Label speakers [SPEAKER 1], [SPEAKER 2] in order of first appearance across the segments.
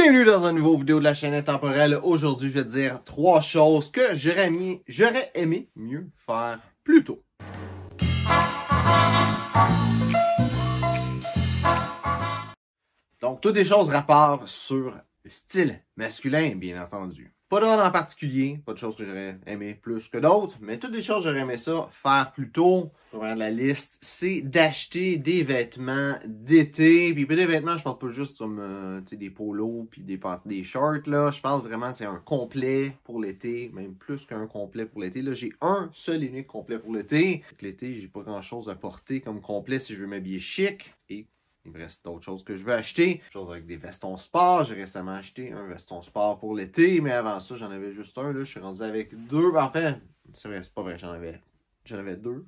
[SPEAKER 1] Bienvenue dans un nouveau vidéo de la chaîne temporelle. Aujourd'hui, je vais dire trois choses que j'aurais aimé mieux faire plus tôt. Donc, toutes des choses rapport sur le style masculin, bien entendu. Pas d'ordre en particulier, pas de choses que j'aurais aimé plus que d'autres, mais toutes des choses que j'aurais aimé ça faire plus tôt, pour la liste, c'est d'acheter des vêtements d'été. Puis des vêtements, je parle pas juste comme des polos puis des, des shorts. Là. Je parle vraiment c'est un complet pour l'été, même plus qu'un complet pour l'été. Là, j'ai un seul et unique complet pour l'été. L'été, j'ai pas grand chose à porter comme complet si je veux m'habiller chic. Et il me reste d'autres choses que je veux acheter. Chose avec des vestons sport. J'ai récemment acheté un veston sport pour l'été. Mais avant ça, j'en avais juste un. Là. Je suis rendu avec deux. Ben, en C'est vrai, c'est pas vrai, j'en avais. J'en avais deux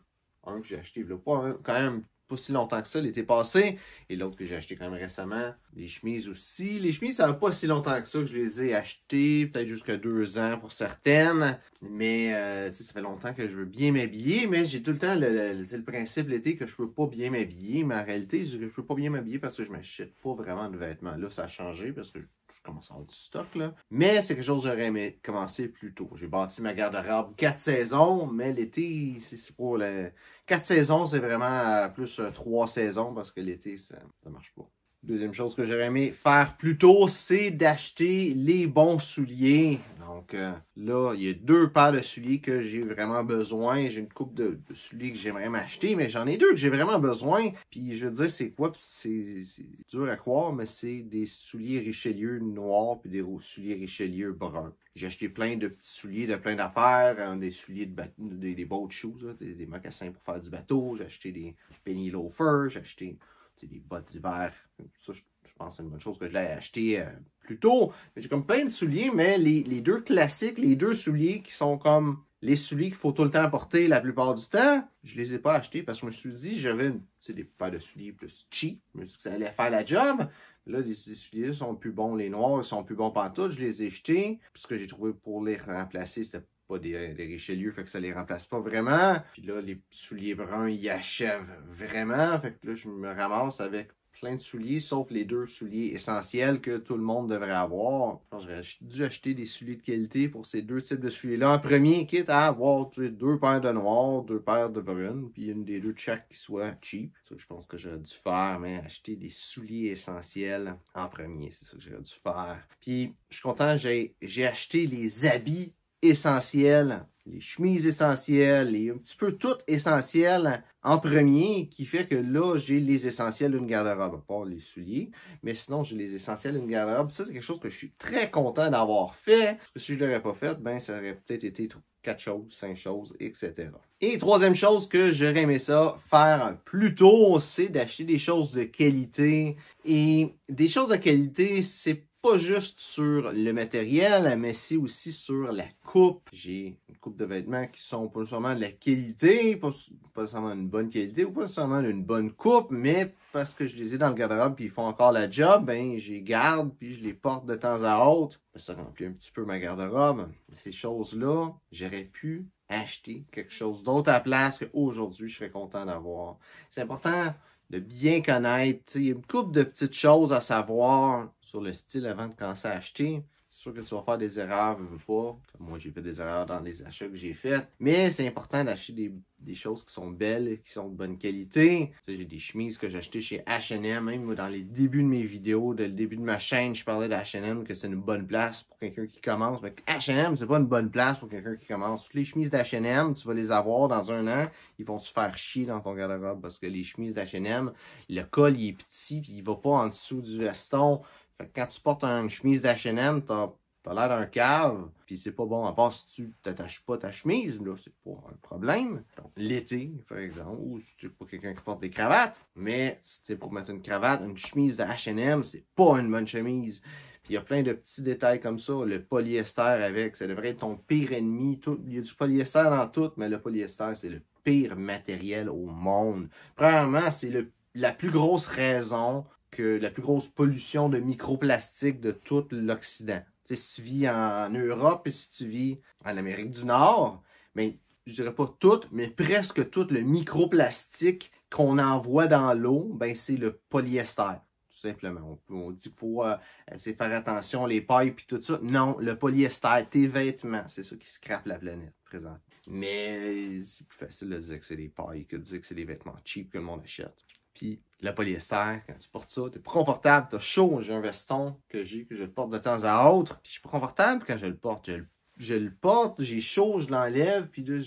[SPEAKER 1] que j'ai acheté quand même pas si longtemps que ça l'été passé. Et l'autre que j'ai acheté quand même récemment. Les chemises aussi. Les chemises, ça va pas si longtemps que ça que je les ai achetées. Peut-être jusqu'à deux ans pour certaines. Mais euh, ça fait longtemps que je veux bien m'habiller. Mais j'ai tout le temps le, le, principe l'été que je peux pas bien m'habiller. Mais en réalité, je, je peux pas bien m'habiller parce que je m'achète pas vraiment de vêtements. Là, ça a changé parce que je commence à avoir du stock, là. Mais c'est quelque chose que j'aurais aimé commencer plus tôt. J'ai bâti ma garde-robe quatre saisons, mais l'été, c'est pour les... Quatre saisons, c'est vraiment euh, plus euh, trois saisons, parce que l'été, ça marche pas. Deuxième chose que j'aurais aimé faire plus tôt, c'est d'acheter les bons souliers. Donc euh, là, il y a deux paires de souliers que j'ai vraiment besoin. J'ai une coupe de, souliers que j'aimerais m'acheter, mais j'en ai deux que j'ai vraiment besoin. Puis je veux dire, c'est quoi? C'est dur à croire, mais c'est des souliers Richelieu noirs puis des souliers Richelieu bruns. J'ai acheté plein de petits souliers de plein d'affaires, euh, des souliers de des, des boat shoes, des, des, mocassins pour faire du bateau. J'ai acheté des penny loafers, j'ai acheté des bottes d'hiver. Ça, je, pense que c'est une bonne chose que je l'ai acheté euh, plus tôt. J'ai comme plein de souliers, mais les, deux classiques, les deux souliers qui sont comme les souliers qu'il faut tout le temps porter la plupart du temps, je les ai pas achetés parce que je me suis dit, j'avais des paires de souliers plus cheap. mais que ça allait faire la job. Là, les, souliers sont plus bons, les noirs, sont plus bons partout Je les ai jetés. Puis ce que j'ai trouvé pour les remplacer, c'était des, euh, riches lieux, fait que ça les remplace pas vraiment. Puis là, les souliers bruns, ils achèvent vraiment. Fait que là, je me ramasse avec plein de souliers, sauf les deux souliers essentiels que tout le monde devrait avoir. J'aurais dû acheter des souliers de qualité pour ces deux types de souliers-là. Un premier, quitte à avoir deux paires de noirs, deux paires de brunes, puis une des deux de chaque qui soit cheap. C'est ça que je pense que j'aurais dû faire, mais acheter des souliers essentiels en premier, c'est ça que j'aurais dû faire. Puis, je suis content, j'ai acheté les habits essentiels, les chemises essentielles, les, un petit peu tout essentiel en premier, qui fait que là, j'ai les essentiels d'une garde-robe, pas les souliers, mais sinon, j'ai les essentiels d'une garde-robe. Ça, c'est quelque chose que je suis très content d'avoir fait, parce que si je l'aurais pas fait, ben, ça aurait peut-être été quatre choses, cinq choses, etc. Et troisième chose que j'aurais aimé ça faire plus tôt, c'est d'acheter des choses de qualité. Et des choses de qualité, c'est pas juste sur le matériel, mais c'est aussi sur la coupe. J'ai une coupe de vêtements qui sont pas seulement de la qualité, pas, seulement nécessairement une bonne qualité ou pas seulement une bonne coupe, mais parce que je les ai dans le garde-robe puis ils font encore la job, ben j'y garde puis je les porte de temps à autre. Ça remplit un petit peu ma garde-robe. Ces choses-là, j'aurais pu acheter quelque chose d'autre à place qu'aujourd'hui je serais content d'avoir. C'est important de bien connaître. Il y a une couple de petites choses à savoir sur le style avant de commencer à acheter sûr que tu vas faire des erreurs, veux, veux pas. moi, j'ai fait des erreurs dans les achats que j'ai faits. Mais c'est important d'acheter des, choses qui sont belles, qui sont de bonne qualité. Tu sais, j'ai des chemises que j'ai achetées chez H&M. Même dans les débuts de mes vidéos, dès le début de ma chaîne, je parlais de H&M que c'est une bonne place pour quelqu'un qui commence. Mais H&M, c'est pas une bonne place pour quelqu'un qui commence. Toutes les chemises d'H&M, tu vas les avoir dans un an. Ils vont se faire chier dans ton garde-robe parce que les chemises d'H&M, le col, il est petit, puis il va pas en dessous du veston. Fait que quand tu portes une chemise d'H&M, t'as as, l'air d'un cave, puis c'est pas bon, à part si tu t'attaches pas ta chemise, là, c'est pas un problème. L'été, par exemple, ou si tu es pas quelqu'un qui porte des cravates, mais si t'es pour mettre une cravate, une chemise de H&M, c'est pas une bonne chemise. Puis il y a plein de petits détails comme ça, le polyester avec, ça devrait être ton pire ennemi. Tout, il y a du polyester dans tout, mais le polyester, c'est le pire matériel au monde. Premièrement, c'est la plus grosse raison que la plus grosse pollution de microplastique de tout l'Occident. Si tu vis en Europe et si tu vis en Amérique du Nord, mais ben, je dirais pas tout, mais presque tout le microplastique qu'on envoie dans l'eau, ben c'est le polyester, tout simplement. On, dit qu'il faut euh, faire attention, les pailles puis tout ça. Non, le polyester, tes vêtements, c'est ça qui scrape la planète présent. Mais euh, c'est plus facile de dire que c'est des pailles que de dire que c'est des vêtements cheap que le monde achète. Puis le polyester, quand tu portes ça, t'es plus confortable, t'as chaud. J'ai un veston que j'ai, que je porte de temps à autre. Puis je suis plus confortable quand je le porte. Je le je le porte, j'ai chaud, je l'enlève, puis là,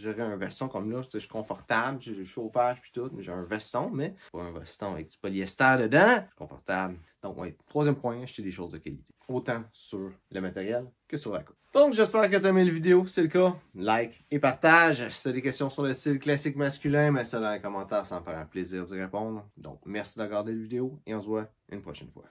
[SPEAKER 1] j'aurais un veston comme là, je suis confortable, j'ai le chauffage, puis tout, j'ai un veston, mais pas un veston avec du polyester dedans, je suis confortable. Donc, ouais, troisième point, acheter des choses de qualité. Autant sur le matériel que sur la coupe. Donc, j'espère que tu as aimé la vidéo. Si c'est le cas, like et partage. Si tu as des questions sur le style classique masculin, mets ça dans les commentaires, ça me fera plaisir d'y répondre. Donc, merci d'avoir regardé la vidéo et on se voit une prochaine fois.